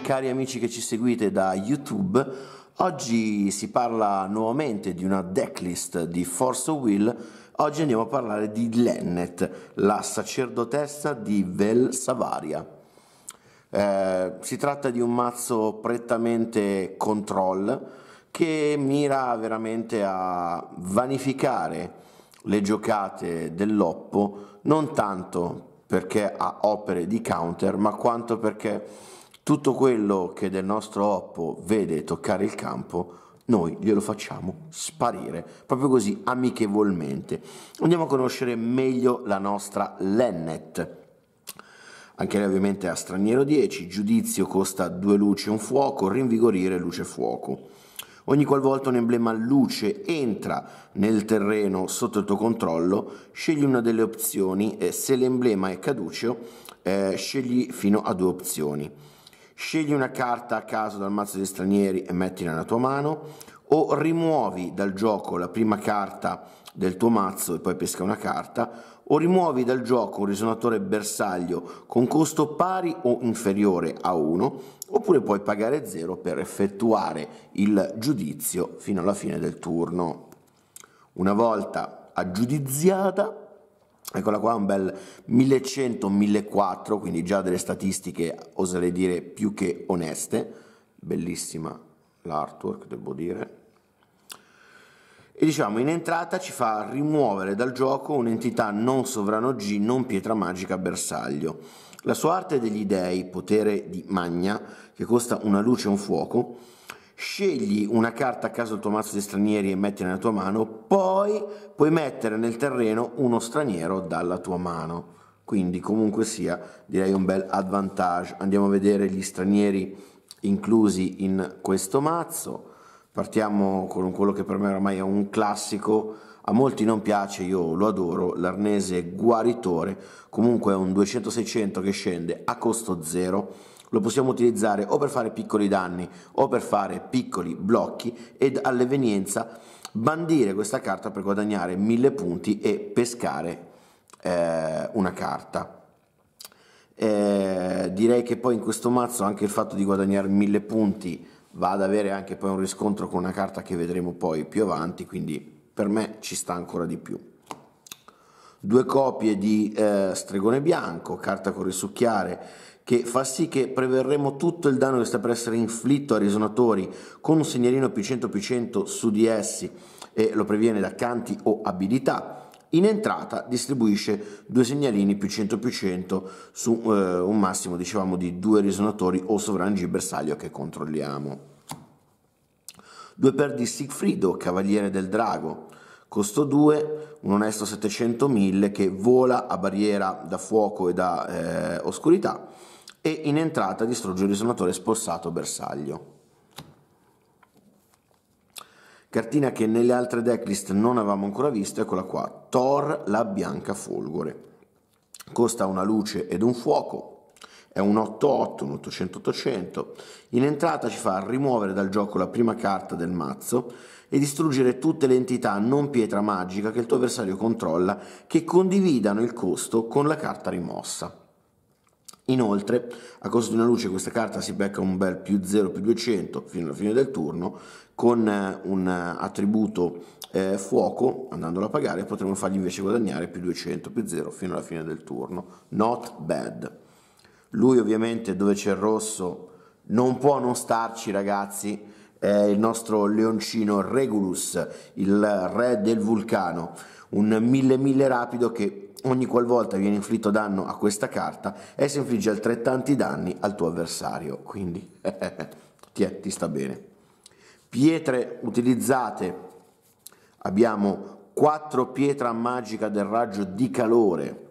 cari amici che ci seguite da YouTube. Oggi si parla nuovamente di una decklist di Force of Will. Oggi andiamo a parlare di Lennet, la sacerdotessa di Vel Savaria. Eh, si tratta di un mazzo prettamente control che mira veramente a vanificare le giocate dell'Oppo non tanto perché ha opere di counter, ma quanto perché tutto quello che del nostro Oppo vede toccare il campo noi glielo facciamo sparire, proprio così amichevolmente. Andiamo a conoscere meglio la nostra Lennet. Anche lei ovviamente è a straniero 10, giudizio costa due luci e un fuoco, rinvigorire luce e fuoco. Ogni qualvolta un emblema luce entra nel terreno sotto il tuo controllo, scegli una delle opzioni e se l'emblema è caduceo eh, scegli fino a due opzioni. Scegli una carta a caso dal mazzo degli stranieri e mettila nella tua mano o rimuovi dal gioco la prima carta del tuo mazzo e poi pesca una carta o rimuovi dal gioco un risonatore bersaglio con costo pari o inferiore a 1 oppure puoi pagare 0 per effettuare il giudizio fino alla fine del turno. Una volta aggiudiziata Eccola qua, un bel 1100-1400, quindi già delle statistiche oserei dire più che oneste. Bellissima l'artwork, devo dire. E diciamo, in entrata ci fa rimuovere dal gioco un'entità non sovrano G, non pietra magica bersaglio. La sua arte degli dei, potere di magna, che costa una luce e un fuoco, Scegli una carta a caso del tuo mazzo di stranieri e mettila nella tua mano, poi puoi mettere nel terreno uno straniero dalla tua mano. Quindi comunque sia direi un bel advantage. Andiamo a vedere gli stranieri inclusi in questo mazzo. Partiamo con quello che per me ormai è un classico, a molti non piace, io lo adoro, l'arnese guaritore, comunque è un 200-600 che scende a costo zero lo possiamo utilizzare o per fare piccoli danni o per fare piccoli blocchi ed all'evenienza bandire questa carta per guadagnare 1000 punti e pescare eh, una carta. Eh, direi che poi in questo mazzo anche il fatto di guadagnare 1000 punti va ad avere anche poi un riscontro con una carta che vedremo poi più avanti, quindi per me ci sta ancora di più. Due copie di eh, Stregone Bianco, carta con risucchiare, che fa sì che preverremo tutto il danno che sta per essere inflitto a risonatori con un segnalino più 100 più 100 su di essi e lo previene da canti o abilità. In entrata distribuisce due segnalini più 100 più 100 su eh, un massimo dicevamo di due risonatori o sovrangi bersaglio che controlliamo. Due per di Sigfrido, cavaliere del drago. Costo 2, un onesto 700.000 che vola a barriera da fuoco e da eh, oscurità e in entrata distrugge il risonatore spolsato bersaglio. Cartina che nelle altre decklist non avevamo ancora visto, eccola qua, Thor la bianca folgore. Costa una luce ed un fuoco, è un 8-8, un 800-800. In entrata ci fa rimuovere dal gioco la prima carta del mazzo e distruggere tutte le entità non pietra magica che il tuo avversario controlla che condividano il costo con la carta rimossa. Inoltre, a costo di una luce, questa carta si becca un bel più 0 più 200 fino alla fine del turno, con eh, un attributo eh, fuoco, andandolo a pagare, potremo fargli invece guadagnare più 200 più 0 fino alla fine del turno. Not bad. Lui ovviamente dove c'è il rosso non può non starci ragazzi, è il nostro leoncino Regulus, il re del vulcano, un mille mille rapido che ogni qualvolta viene inflitto danno a questa carta, essa infligge altrettanti danni al tuo avversario, quindi ti, ti sta bene. Pietre utilizzate, abbiamo 4 pietra magica del raggio di calore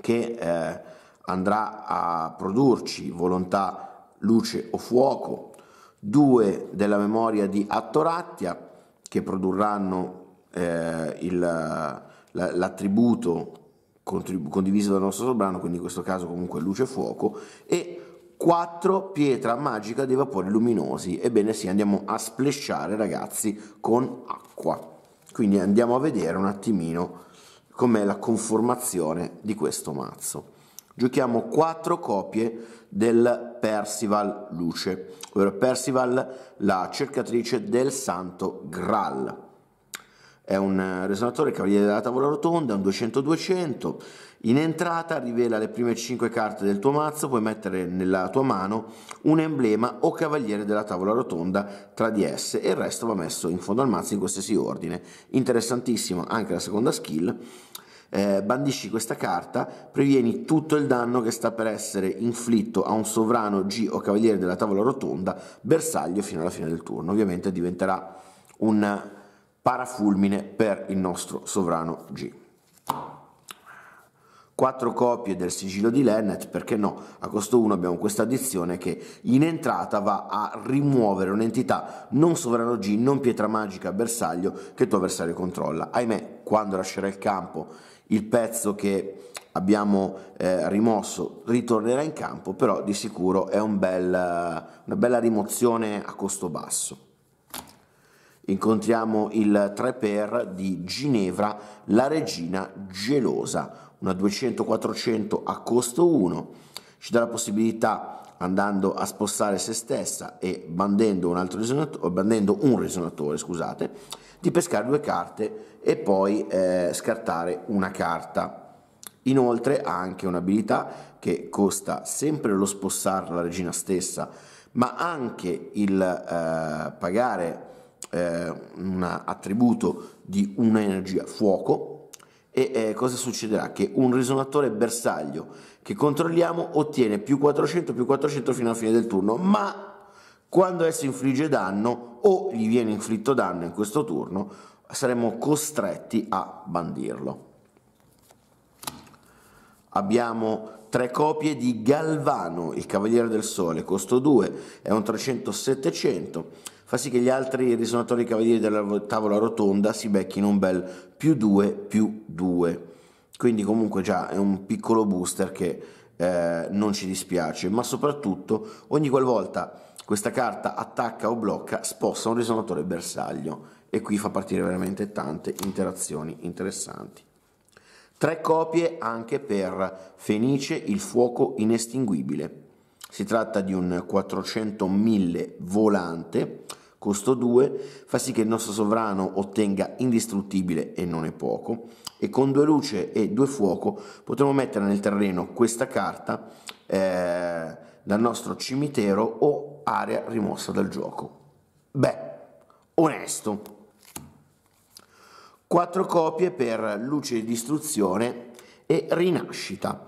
che eh, andrà a produrci volontà, luce o fuoco, 2 della memoria di Attorattia che produrranno eh, il l'attributo condiviso dal nostro sovrano, quindi in questo caso comunque luce e fuoco, e 4 pietra magica dei vapori luminosi. Ebbene sì, andiamo a splesciare ragazzi con acqua. Quindi andiamo a vedere un attimino com'è la conformazione di questo mazzo. Giochiamo 4 copie del Percival Luce, ovvero Percival la cercatrice del Santo Graal. È un eh, resonatore cavaliere della tavola rotonda, è un 200-200. In entrata rivela le prime 5 carte del tuo mazzo, puoi mettere nella tua mano un emblema o cavaliere della tavola rotonda tra di esse e il resto va messo in fondo al mazzo in qualsiasi ordine. Interessantissimo anche la seconda skill. Eh, bandisci questa carta, previeni tutto il danno che sta per essere inflitto a un sovrano G o cavaliere della tavola rotonda, bersaglio fino alla fine del turno. Ovviamente diventerà un parafulmine per il nostro sovrano G. Quattro copie del sigillo di Lennet, perché no? A costo 1 abbiamo questa addizione che in entrata va a rimuovere un'entità non sovrano G, non pietra magica bersaglio che il tuo avversario controlla. Ahimè, quando lascerà il campo il pezzo che abbiamo eh, rimosso ritornerà in campo, però di sicuro è un bel, una bella rimozione a costo basso incontriamo il 3x di Ginevra, la regina gelosa, una 200-400 a costo 1, ci dà la possibilità andando a spostare se stessa e bandendo un, altro risonatore, bandendo un risonatore scusate, di pescare due carte e poi eh, scartare una carta. Inoltre ha anche un'abilità che costa sempre lo spossare la regina stessa, ma anche il eh, pagare eh, un attributo di un'energia fuoco e eh, cosa succederà? Che un risonatore bersaglio che controlliamo ottiene più 400 più 400 fino alla fine del turno, ma quando esso infligge danno o gli viene inflitto danno in questo turno, saremo costretti a bandirlo. Abbiamo Tre copie di Galvano, il Cavaliere del Sole, costo 2, è un 300-700, fa sì che gli altri risonatori cavalieri della tavola rotonda si becchino un bel più 2 più 2. Quindi comunque già è un piccolo booster che eh, non ci dispiace, ma soprattutto ogni qualvolta questa carta attacca o blocca sposta un risonatore bersaglio e qui fa partire veramente tante interazioni interessanti. Tre copie anche per Fenice il fuoco inestinguibile. Si tratta di un 400.000 volante, costo 2, fa sì che il nostro sovrano ottenga indistruttibile e non è poco, e con due luce e due fuoco potremo mettere nel terreno questa carta eh, dal nostro cimitero o area rimossa dal gioco. Beh, onesto. 4 copie per Luce di Distruzione e Rinascita.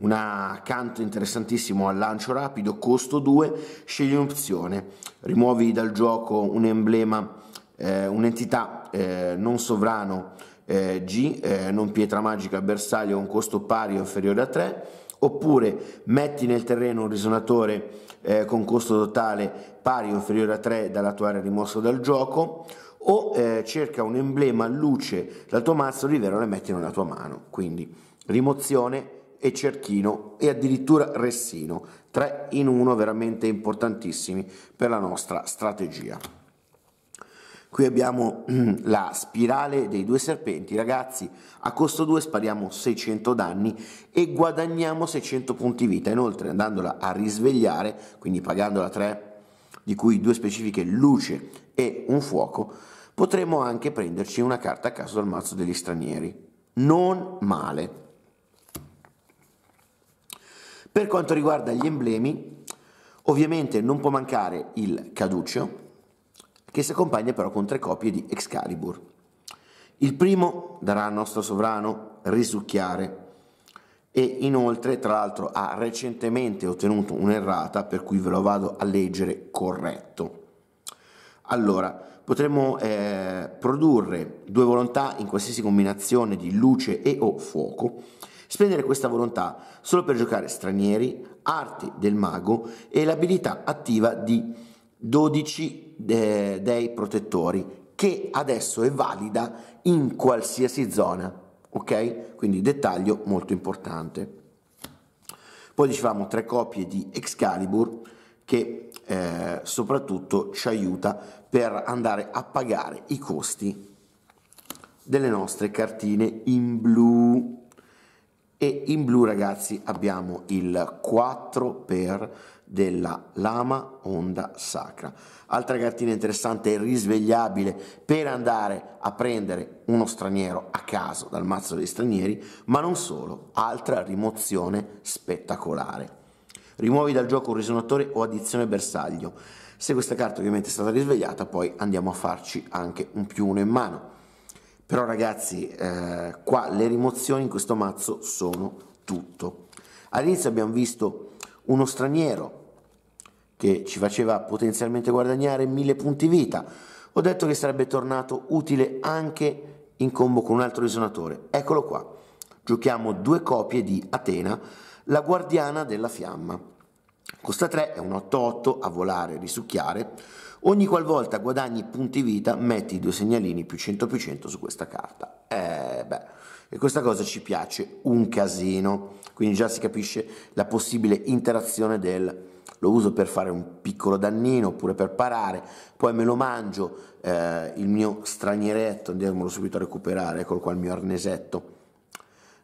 Un accanto interessantissimo al lancio rapido, costo 2, scegli un'opzione, rimuovi dal gioco un emblema, eh, un'entità eh, non sovrano eh, G, eh, non pietra magica bersaglio a un costo pari o inferiore a 3, oppure metti nel terreno un risonatore eh, con costo totale pari o inferiore a 3 dall'attuale rimosso dal gioco, o eh, cerca un emblema a luce dal tuo mazzo, rivela e mettilo nella tua mano. Quindi rimozione e cerchino e addirittura ressino, tre in uno veramente importantissimi per la nostra strategia. Qui abbiamo la spirale dei due serpenti, ragazzi, a costo 2 spariamo 600 danni e guadagniamo 600 punti vita, inoltre andandola a risvegliare, quindi pagandola 3, di cui due specifiche luce e un fuoco, potremmo anche prenderci una carta a caso dal mazzo degli stranieri. Non male. Per quanto riguarda gli emblemi, ovviamente non può mancare il caduccio, che si accompagna però con tre copie di Excalibur. Il primo darà al nostro sovrano risucchiare e inoltre tra l'altro ha recentemente ottenuto un'errata per cui ve lo vado a leggere corretto. Allora, potremmo eh, produrre due volontà in qualsiasi combinazione di luce e o fuoco, spendere questa volontà solo per giocare stranieri, arti del mago e l'abilità attiva di 12 de- eh, dei protettori che adesso è valida in qualsiasi zona, ok? Quindi dettaglio molto importante. Poi dicevamo tre copie di Excalibur, che eh, soprattutto ci aiuta per andare a pagare i costi delle nostre cartine in blu e in blu ragazzi abbiamo il 4x della lama onda sacra altra cartina interessante e risvegliabile per andare a prendere uno straniero a caso dal mazzo degli stranieri ma non solo altra rimozione spettacolare rimuovi dal gioco un risonatore o addizione bersaglio. Se questa carta ovviamente è stata risvegliata, poi andiamo a farci anche un più uno in mano. Però ragazzi, eh, qua le rimozioni in questo mazzo sono tutto. All'inizio abbiamo visto uno straniero che ci faceva potenzialmente guadagnare mille punti vita. Ho detto che sarebbe tornato utile anche in combo con un altro risonatore. Eccolo qua. Giochiamo due copie di Atena la guardiana della fiamma. Costa 3 è un 8-8 a volare, risucchiare. Ogni qualvolta guadagni punti vita metti i due segnalini più 100 più 100 su questa carta. Eh beh, e questa cosa ci piace un casino. Quindi già si capisce la possibile interazione del lo uso per fare un piccolo dannino oppure per parare, poi me lo mangio eh, il mio stranieretto, andiamolo subito a recuperare, eccolo qua il mio arnesetto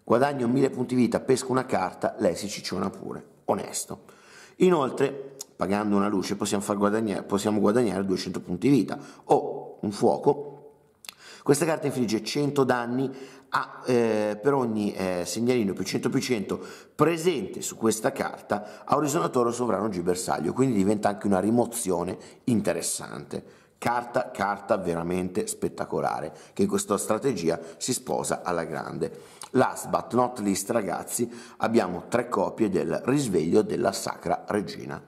guadagno 1000 punti vita, pesco una carta, lei si cicciona pure, onesto. Inoltre, pagando una luce, possiamo, guadagnare, possiamo guadagnare 200 punti vita o un fuoco. Questa carta infligge 100 danni a, eh, per ogni eh, segnalino più 100 più 100 presente su questa carta a un risonatore o sovrano G bersaglio, quindi diventa anche una rimozione interessante carta, carta veramente spettacolare, che in questa strategia si sposa alla grande. Last but not least ragazzi abbiamo tre copie del risveglio della Sacra Regina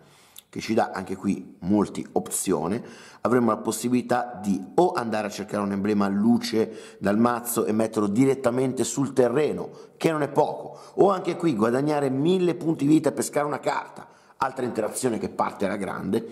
che ci dà anche qui molti opzioni, avremo la possibilità di o andare a cercare un emblema luce dal mazzo e metterlo direttamente sul terreno, che non è poco, o anche qui guadagnare mille punti vita e pescare una carta, altra interazione che parte alla grande,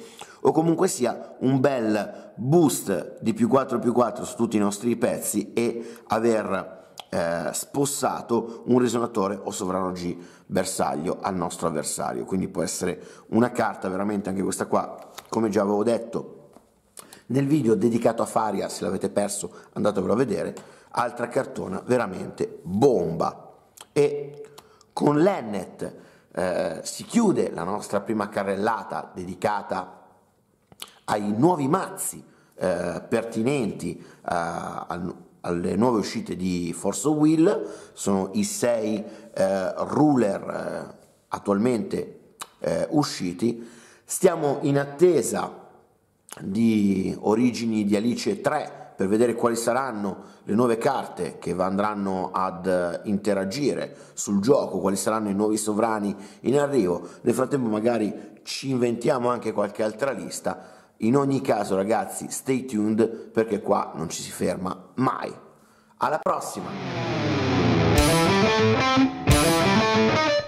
o comunque sia un bel boost di più 4 più 4 su tutti i nostri pezzi e aver eh, spossato un risonatore o sovrano G bersaglio al nostro avversario. Quindi può essere una carta veramente anche questa qua, come già avevo detto nel video dedicato a Faria, se l'avete perso andatevelo a vedere, altra cartona veramente bomba. E con l'Ennet eh, si chiude la nostra prima carrellata dedicata ai nuovi mazzi eh, pertinenti eh, al, alle nuove uscite di Force of Will, sono i sei eh, ruler eh, attualmente eh, usciti. Stiamo in attesa di Origini di Alice 3 per vedere quali saranno le nuove carte che andranno ad eh, interagire sul gioco, quali saranno i nuovi sovrani in arrivo. Nel frattempo magari ci inventiamo anche qualche altra lista in ogni caso ragazzi stay tuned perché qua non ci si ferma mai. Alla prossima!